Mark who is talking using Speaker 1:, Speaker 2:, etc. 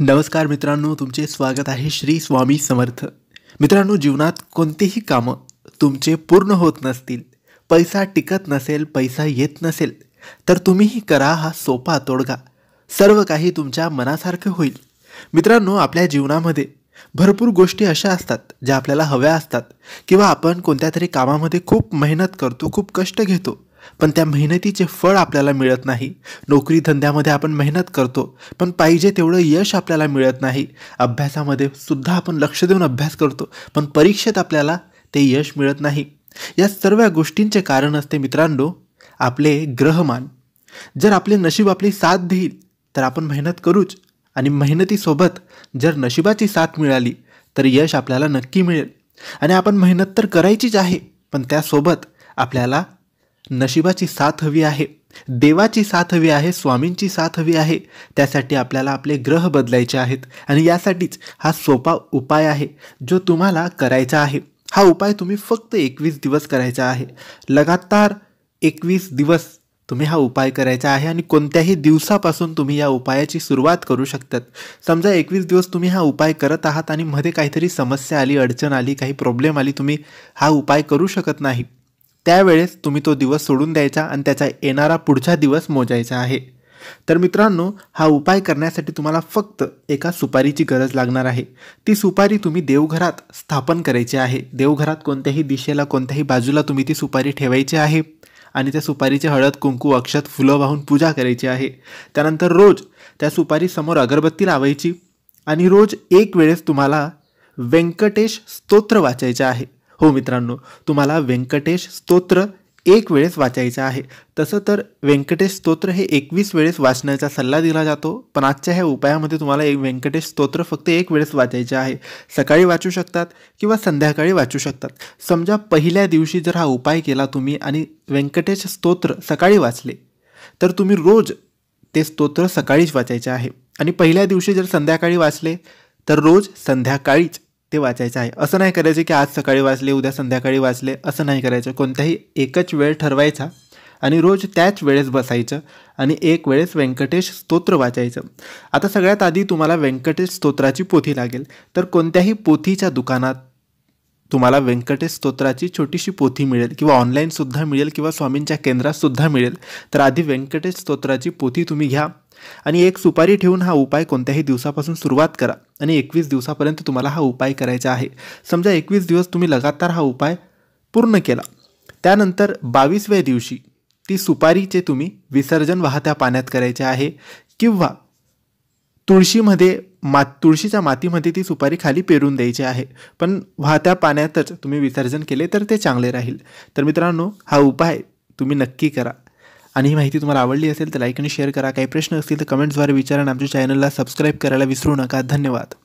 Speaker 1: नमस्कार मित्रांनो तुमचे स्वागत आहे श्री स्वामी समर्थ मित्रांनो जीवनात कोणतीही कामं तुमचे पूर्ण होत नसतील पैसा टिकत नसेल पैसा येत नसेल तर तुम्हीही करा हा सोपा तोडगा सर्व काही तुमच्या मनासारखं होईल मित्रांनो आपल्या जीवनामध्ये भरपूर गोष्टी अशा असतात ज्या आपल्याला हव्या असतात किंवा आपण कोणत्या तरी कामामध्ये खूप मेहनत करतो खूप कष्ट घेतो पण त्या मेहनतीचे फळ आपल्याला मिळत नाही नोकरी धंद्यामध्ये आपण मेहनत करतो पण पाहिजे तेवढं यश आपल्याला मिळत नाही अभ्यासामध्ये सुद्धा आपण लक्ष देऊन अभ्यास करतो पण परीक्षेत आपल्याला ते यश मिळत नाही या सर्व गोष्टींचे कारण असते मित्रांनो आपले ग्रहमान जर आपले नशीब आपली साथ देईल तर आपण मेहनत करूच आणि मेहनतीसोबत जर नशिबाची साथ मिळाली तर यश आपल्याला नक्की मिळेल आणि आपण मेहनत तर करायचीच आहे पण त्यासोबत आपल्याला नशिबाची साथ हवी आहे देवाची साथ हवी आहे स्वामींची साथ हवी आहे त्यासाठी आपल्याला आपले ग्रह बदलायचे आहेत आणि यासाठीच हा सोपा उपाय आहे जो तुम्हाला करायचा आहे हा उपाय तुम्ही फक्त एकवीस दिवस करायचा आहे लगातार एकवीस दिवस तुम्ही हा उपाय करायचा आहे आणि कोणत्याही दिवसापासून तुम्ही या उपायाची सुरुवात करू शकतात समजा एकवीस दिवस तुम्ही हा उपाय करत आहात आणि मध्ये काहीतरी समस्या आली अडचण आली काही प्रॉब्लेम आली तुम्ही हा उपाय करू शकत नाही त्यावेळेस तुम्ही तो दिवस सोडून द्यायचा आणि त्याचा येणारा पुढचा दिवस मोजायचा आहे तर मित्रांनो हा उपाय करण्यासाठी तुम्हाला फक्त एका सुपारीची गरज लागणार आहे ती सुपारी तुम्ही देवघरात स्थापन करायची आहे देवघरात कोणत्याही दिशेला कोणत्याही बाजूला तुम्ही ती सुपारी ठेवायची आहे आणि त्या सुपारीचे हळद कुंकू अक्षत फुलं वाहून पूजा करायची आहे त्यानंतर रोज त्या सुपारीसमोर अगरबत्ती लावायची आणि रोज एक वेळेस तुम्हाला व्यंकटेश स्तोत्र वाचायचे आहे हो मित्रांनो तुम्हाला व्यंकटेश स्तोत्र एक वेळेस वाचायचं आहे तसं तर व्यंकटेश स्तोत्र हे एकवीस वेळेस वाचण्याचा सल्ला दिला जातो पण आजच्या ह्या उपायामध्ये तुम्हाला एक व्यंकटेश स्तोत्र फक्त एक वेळेस वाचायचे आहे सकाळी वाचू शकतात किंवा संध्याकाळी वाचू शकतात समजा पहिल्या दिवशी जर हा उपाय केला तुम्ही आणि व्यंकटेश स्तोत्र सकाळी वाचले तर तुम्ही रोज ते स्तोत्र सकाळीच वाचायचे आहे आणि पहिल्या दिवशी जर संध्याकाळी वाचले तर रोज संध्याकाळीच ते वाचायचं आहे असं नाही करायचं की आज सकाळी वाचले उद्या संध्याकाळी वाचले असं नाही करायचं कोणत्याही एकच वेळ ठरवायचा आणि रोज त्याच वेळेस बसायचं आणि एक वेळेस व्यंकटेश स्तोत्र वाचायचं आता सगळ्यात आधी तुम्हाला व्यंकटेश स्तोत्राची पोथी लागेल तर कोणत्याही पोथीच्या दुकानात तुम्हाला व्यंकटेश स्तोत्राची छोटीशी पोथी मिळेल किंवा ऑनलाईनसुद्धा मिळेल किंवा स्वामींच्या केंद्रातसुद्धा मिळेल तर आधी व्यंकटेश स्तोत्राची पोथी तुम्ही घ्या आणि एक सुपारी ठेवून हा उपाय कोणत्याही दिवसापासून सुरुवात करा आणि एकवीस दिवसापर्यंत तुम्हाला हा उपाय करायचा आहे समजा एकवीस दिवस तुम्ही लगातार हा उपाय पूर्ण केला त्यानंतर बावीसव्या दिवशी ती सुपारीचे तुम्ही विसर्जन वाहत्या पाण्यात करायचे आहे किंवा तुळशीमध्ये मात तुळशीच्या मातीमध्ये ती सुपारी खाली पेरून द्यायची आहे पण वाहत्या पाण्यातच तुम्ही विसर्जन केले तर ते चांगले राहील तर मित्रांनो हा उपाय तुम्ही नक्की करा आणि ही माहिती तुम्हाला आवडली असेल तर लाईक आणि शेअर करा काही प्रश्न असतील तर कमेंट्सद्वारे विचारा आणि आमच्या चॅनलला सबस्क्राईब करायला विसरू नका धन्यवाद